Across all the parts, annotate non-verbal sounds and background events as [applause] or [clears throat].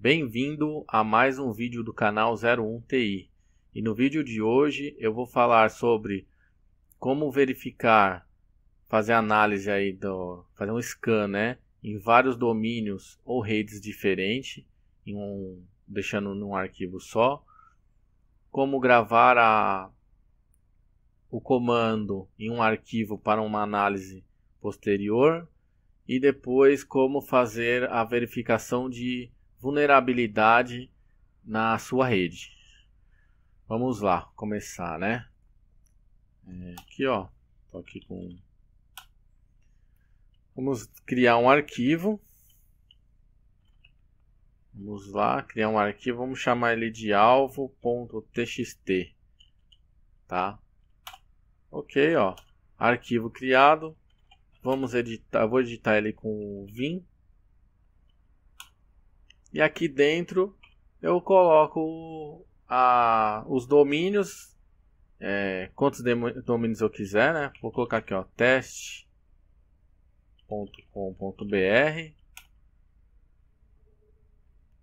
Bem-vindo a mais um vídeo do canal 01TI. E no vídeo de hoje eu vou falar sobre como verificar, fazer análise aí do, fazer um scan, né, em vários domínios ou redes diferentes, em um, deixando num arquivo só. Como gravar a, o comando em um arquivo para uma análise posterior e depois como fazer a verificação de vulnerabilidade na sua rede. Vamos lá, começar, né? É, aqui, ó, tô aqui com... Vamos criar um arquivo. Vamos lá, criar um arquivo, vamos chamar ele de alvo.txt, tá? Ok, ó, arquivo criado. Vamos editar, vou editar ele com vim e aqui dentro eu coloco a, os domínios. É, quantos domínios eu quiser, né? Vou colocar aqui, ó, teste.com.br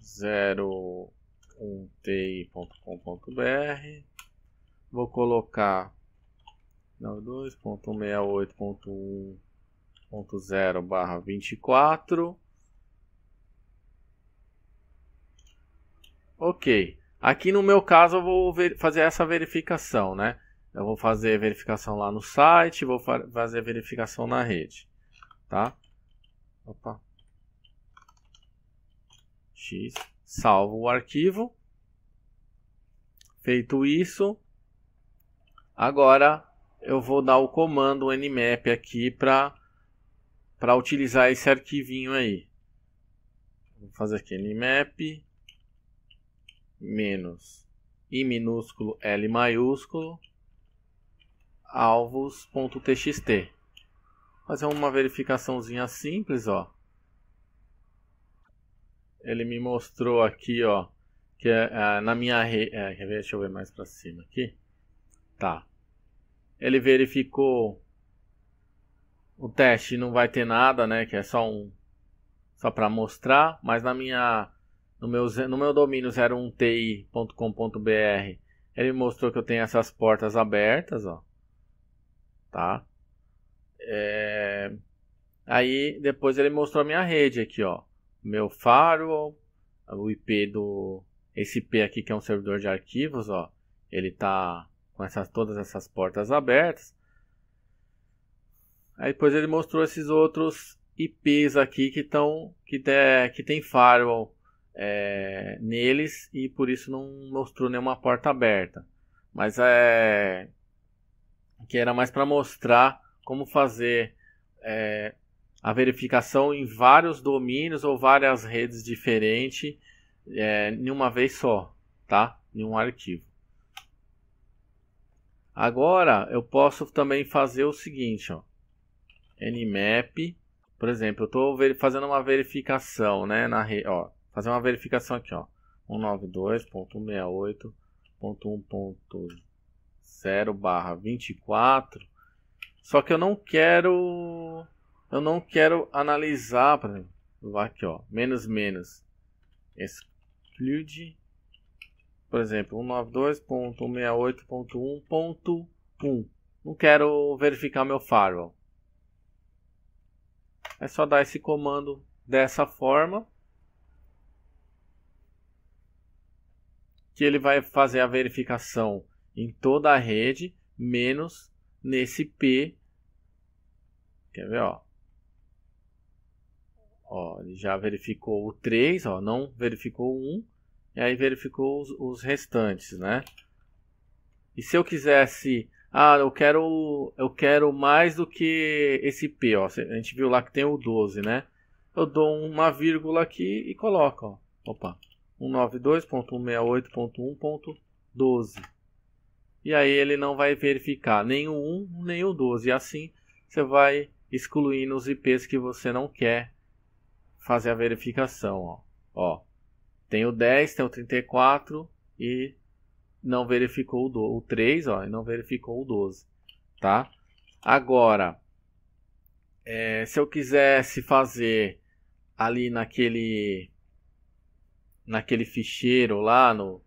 01ti.com.br Vou colocar 92.168.1.0 barra 24 Ok. Aqui no meu caso eu vou fazer essa verificação, né? Eu vou fazer verificação lá no site, vou fa fazer verificação na rede, tá? Opa. X, salvo o arquivo. Feito isso, agora eu vou dar o comando nmap aqui para para utilizar esse arquivinho aí. Vou fazer aqui nmap menos i minúsculo L maiúsculo alvos.txt. Fazer uma verificaçãozinha simples, ó. Ele me mostrou aqui, ó, que é, é na minha rede, é, deixa eu ver mais para cima aqui. Tá. Ele verificou o teste, não vai ter nada, né, que é só um só para mostrar, mas na minha no meu, no meu domínio 01ti.com.br, ele mostrou que eu tenho essas portas abertas, ó. Tá? É... Aí depois ele mostrou a minha rede aqui, ó. Meu firewall, o IP do. Esse IP aqui que é um servidor de arquivos, ó. Ele tá com essas, todas essas portas abertas. Aí depois ele mostrou esses outros IPs aqui que estão. Que, que tem firewall é, neles e por isso não mostrou nenhuma porta aberta. Mas é. que era mais para mostrar como fazer é, a verificação em vários domínios ou várias redes diferentes é, em uma vez só, tá? Em um arquivo. Agora eu posso também fazer o seguinte, ó. nmap, por exemplo, eu estou fazendo uma verificação, né, na rede, ó, fazer uma verificação aqui, ó. 192.168.1.0 barra 24. Só que eu não quero. Eu não quero analisar, por exemplo, aqui, ó. Menos, menos. Exclude. Por exemplo, 192.168.1.1. Não quero verificar meu firewall. É só dar esse comando dessa forma. que ele vai fazer a verificação em toda a rede, menos nesse P. Quer ver, ó. Ó, ele já verificou o 3, ó, não verificou o 1, e aí verificou os, os restantes, né? E se eu quisesse, ah, eu quero, eu quero mais do que esse P, ó, a gente viu lá que tem o 12, né? Eu dou uma vírgula aqui e coloco, ó. Opa, 192.168.1.12. E aí ele não vai verificar nem o 1 nem o 12. E assim você vai excluindo os IPs que você não quer fazer a verificação. Ó. ó tem o 10, tem o 34 e não verificou o, do, o 3 ó, e não verificou o 12. Tá? Agora, é, se eu quisesse fazer ali naquele naquele ficheiro lá no,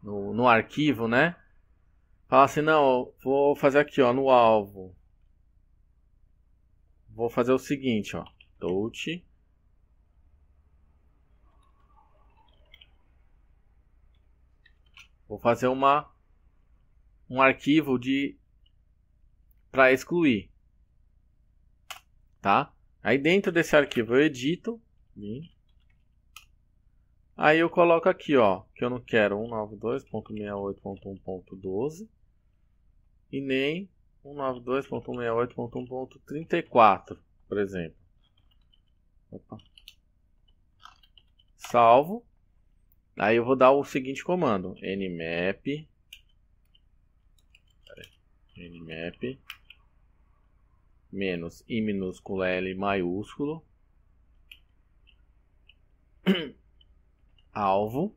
no, no arquivo, né? Fala assim, não, vou fazer aqui, ó, no alvo. Vou fazer o seguinte, ó, touch. Vou fazer uma um arquivo de para excluir, tá? Aí dentro desse arquivo eu edito, Aí eu coloco aqui, ó, que eu não quero 192.68.1.12 e nem 192.168.1.34, por exemplo. Opa. Salvo. Aí eu vou dar o seguinte comando: nmap nmap menos i minúsculo l maiúsculo [clears throat] alvo,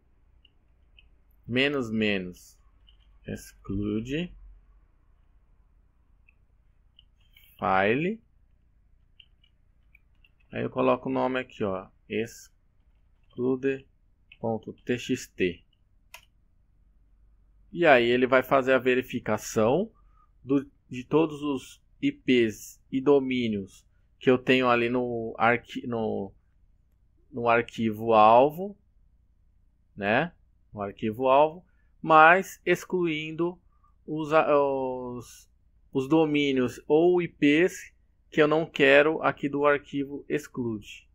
menos, menos, exclude, file, aí eu coloco o nome aqui, ó, exclude.txt. E aí ele vai fazer a verificação do, de todos os IPs e domínios que eu tenho ali no, arqui, no, no arquivo alvo né? O arquivo alvo, mas excluindo os, os, os domínios ou IPs que eu não quero aqui do arquivo exclude.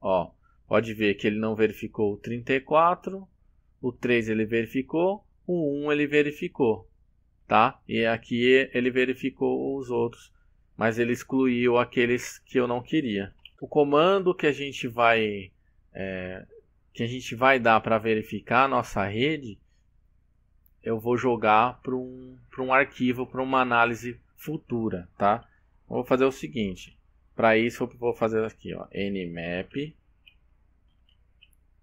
Ó, pode ver que ele não verificou o 34, o 3 ele verificou, o 1 ele verificou, tá? E aqui ele verificou os outros, mas ele excluiu aqueles que eu não queria o comando que a gente vai é, que a gente vai dar para verificar a nossa rede, eu vou jogar para um, um arquivo, para uma análise futura, tá? vou fazer o seguinte, para isso eu vou fazer aqui, ó, nmap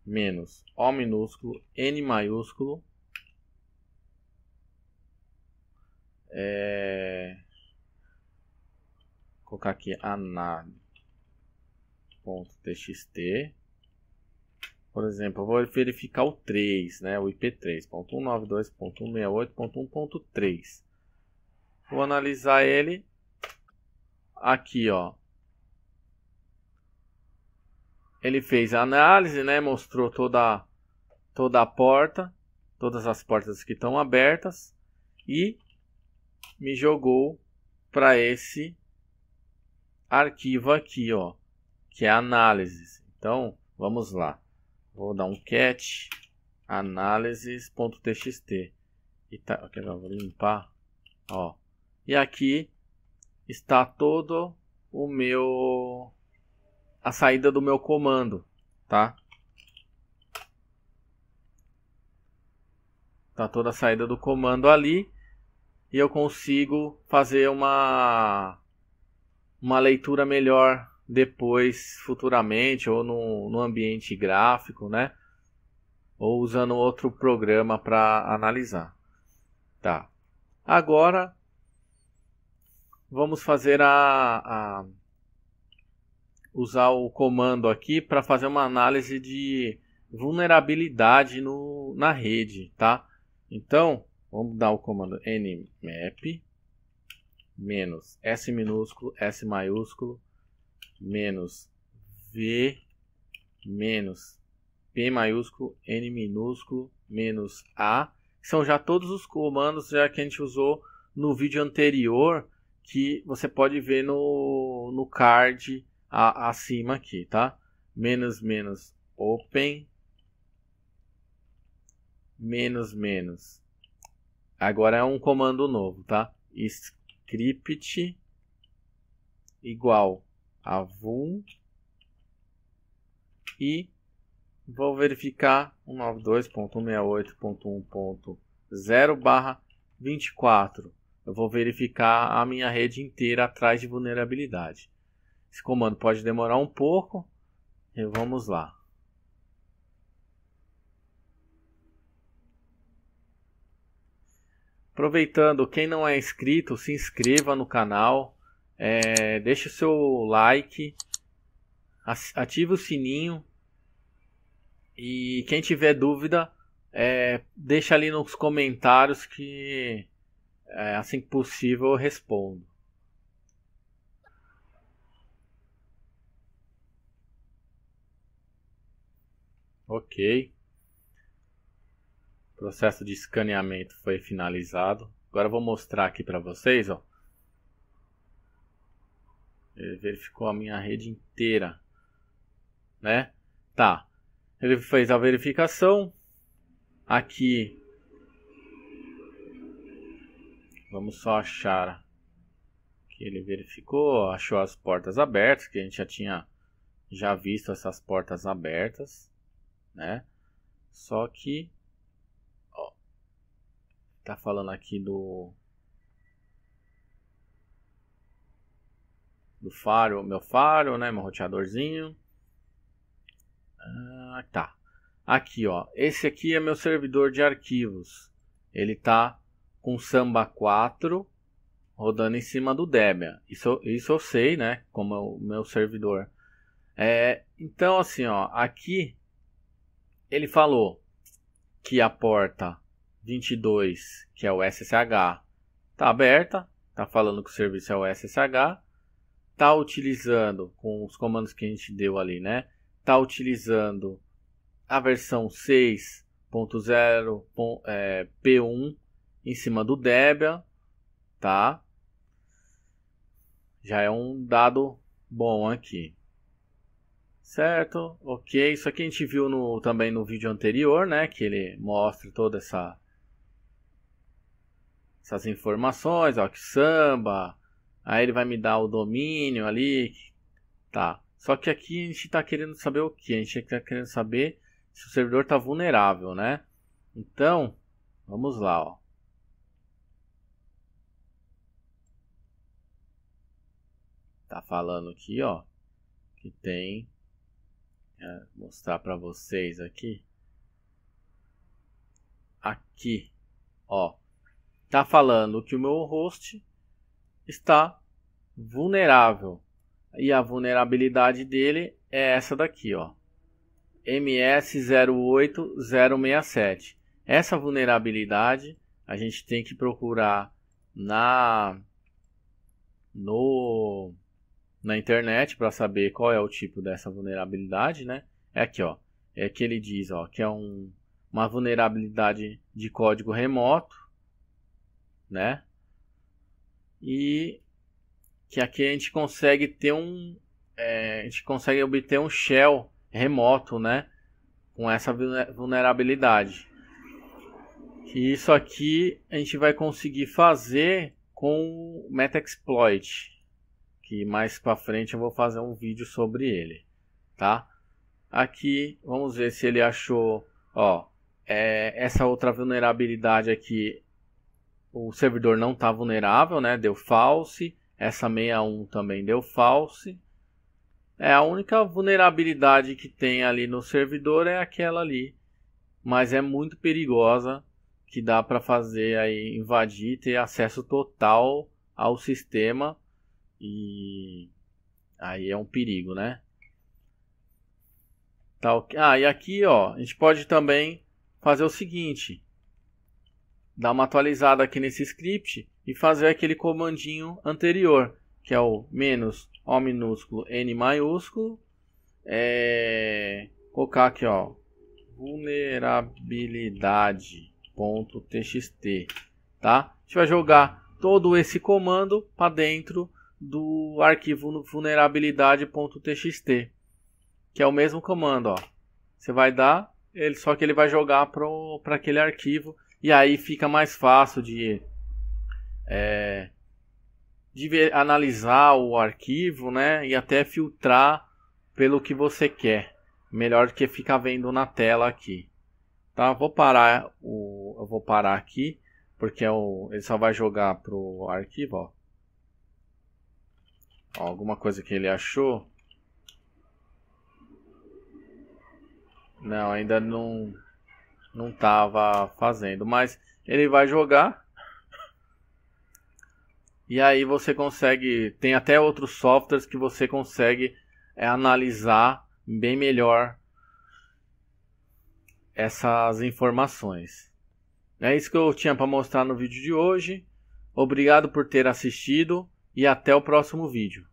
menos O minúsculo, N maiúsculo, é... Vou colocar aqui análise .txt. Por exemplo, eu vou verificar o 3, né, o IP3.192.168.1.3. Vou analisar ele aqui, ó. Ele fez a análise, né, mostrou toda toda a porta, todas as portas que estão abertas e me jogou para esse arquivo aqui, ó que é análises. Então, vamos lá. Vou dar um cat análises.txt e tá, quer ver, vou limpar, ó. E aqui está todo o meu a saída do meu comando, tá? Tá toda a saída do comando ali e eu consigo fazer uma uma leitura melhor depois, futuramente, ou no, no ambiente gráfico, né? Ou usando outro programa para analisar. Tá. Agora, vamos fazer a, a usar o comando aqui para fazer uma análise de vulnerabilidade no, na rede, tá? Então, vamos dar o comando nmap menos s minúsculo, s maiúsculo, menos V menos P maiúsculo, N minúsculo, menos A, são já todos os comandos já que a gente usou no vídeo anterior, que você pode ver no, no card a, acima aqui, tá? Menos, menos, open, menos, menos. Agora é um comando novo, tá? Script igual avum e vou verificar 192.168.1.0 barra 24. Eu vou verificar a minha rede inteira atrás de vulnerabilidade. Esse comando pode demorar um pouco. E vamos lá. Aproveitando, quem não é inscrito, se inscreva no canal é, deixa o seu like, ative o sininho e quem tiver dúvida, é, deixa ali nos comentários que é, assim que possível eu respondo. Ok. O processo de escaneamento foi finalizado. Agora eu vou mostrar aqui para vocês, ó. Ele verificou a minha rede inteira, né? Tá. Ele fez a verificação. Aqui. Vamos só achar que ele verificou, achou as portas abertas, que a gente já tinha já visto essas portas abertas, né? Só que ó, tá falando aqui do do faro, meu faro, né, meu roteadorzinho. Ah, tá. Aqui, ó. Esse aqui é meu servidor de arquivos. Ele tá com Samba 4 rodando em cima do Debian. Isso, isso eu sei, né? Como é o meu servidor. É, então, assim, ó. Aqui ele falou que a porta 22, que é o SSH, tá aberta. Tá falando que o serviço é o SSH está utilizando, com os comandos que a gente deu ali, né? Está utilizando a versão 6.0 P1 é, em cima do Debian, tá? Já é um dado bom aqui. Certo? Ok. Isso aqui a gente viu no, também no vídeo anterior, né? Que ele mostra toda essa essas informações, ó, que samba, Aí ele vai me dar o domínio ali. Tá. Só que aqui a gente está querendo saber o que? A gente está querendo saber se o servidor está vulnerável, né? Então, vamos lá, ó. Tá falando aqui, ó, que tem é, mostrar para vocês aqui. Aqui, ó, tá falando que o meu host está vulnerável. E a vulnerabilidade dele é essa daqui, ó. MS08067. Essa vulnerabilidade a gente tem que procurar na no na internet para saber qual é o tipo dessa vulnerabilidade, né? É aqui, ó. É que ele diz, ó, que é um, uma vulnerabilidade de código remoto, né? e que aqui a gente consegue ter um é, a gente consegue obter um shell remoto né com essa vulnerabilidade que isso aqui a gente vai conseguir fazer com o metaexploit que mais para frente eu vou fazer um vídeo sobre ele tá aqui vamos ver se ele achou ó é, essa outra vulnerabilidade aqui o servidor não está vulnerável, né? Deu false. Essa 61 também deu false. É a única vulnerabilidade que tem ali no servidor é aquela ali, mas é muito perigosa que dá para fazer aí invadir, ter acesso total ao sistema e aí é um perigo, né? Tá, ah, e aqui ó, a gente pode também fazer o seguinte: dar uma atualizada aqui nesse script e fazer aquele comandinho anterior, que é o menos O minúsculo N maiúsculo, é, colocar aqui ó, vulnerabilidade.txt, tá? A gente vai jogar todo esse comando para dentro do arquivo vulnerabilidade.txt, que é o mesmo comando, ó. Você vai dar, ele só que ele vai jogar para aquele arquivo e aí fica mais fácil de, é, de ver, analisar o arquivo né, e até filtrar pelo que você quer. Melhor que ficar vendo na tela aqui. Tá? Vou parar o, eu vou parar aqui porque é o, ele só vai jogar pro arquivo. Ó. Ó, alguma coisa que ele achou. Não, ainda não não estava fazendo. Mas ele vai jogar. E aí você consegue. Tem até outros softwares que você consegue é, analisar bem melhor essas informações. É isso que eu tinha para mostrar no vídeo de hoje. Obrigado por ter assistido e até o próximo vídeo.